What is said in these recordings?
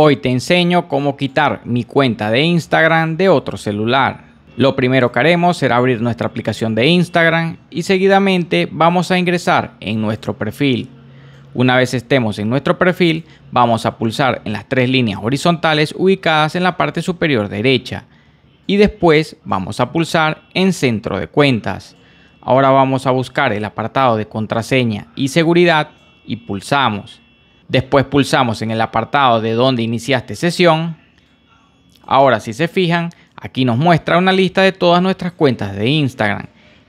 Hoy te enseño cómo quitar mi cuenta de Instagram de otro celular. Lo primero que haremos será abrir nuestra aplicación de Instagram y seguidamente vamos a ingresar en nuestro perfil. Una vez estemos en nuestro perfil, vamos a pulsar en las tres líneas horizontales ubicadas en la parte superior derecha y después vamos a pulsar en centro de cuentas. Ahora vamos a buscar el apartado de contraseña y seguridad y pulsamos. Después pulsamos en el apartado de donde iniciaste sesión. Ahora si se fijan, aquí nos muestra una lista de todas nuestras cuentas de Instagram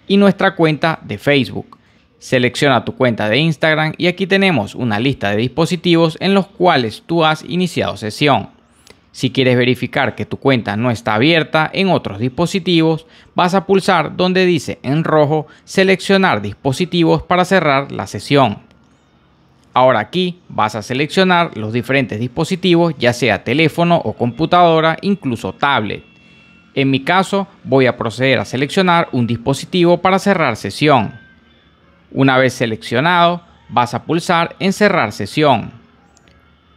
y nuestra cuenta de Facebook. Selecciona tu cuenta de Instagram y aquí tenemos una lista de dispositivos en los cuales tú has iniciado sesión. Si quieres verificar que tu cuenta no está abierta en otros dispositivos, vas a pulsar donde dice en rojo seleccionar dispositivos para cerrar la sesión. Ahora aquí vas a seleccionar los diferentes dispositivos, ya sea teléfono o computadora, incluso tablet. En mi caso voy a proceder a seleccionar un dispositivo para cerrar sesión. Una vez seleccionado, vas a pulsar en cerrar sesión.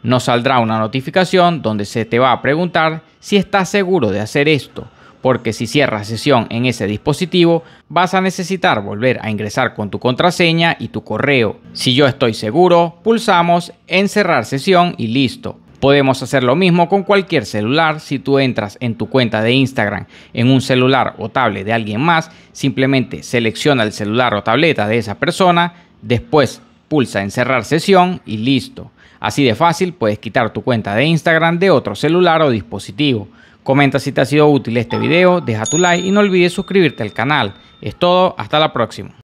Nos saldrá una notificación donde se te va a preguntar si estás seguro de hacer esto porque si cierras sesión en ese dispositivo, vas a necesitar volver a ingresar con tu contraseña y tu correo. Si yo estoy seguro, pulsamos en cerrar sesión y listo. Podemos hacer lo mismo con cualquier celular. Si tú entras en tu cuenta de Instagram en un celular o tablet de alguien más, simplemente selecciona el celular o tableta de esa persona, después pulsa en cerrar sesión y listo. Así de fácil puedes quitar tu cuenta de Instagram de otro celular o dispositivo. Comenta si te ha sido útil este video, deja tu like y no olvides suscribirte al canal. Es todo, hasta la próxima.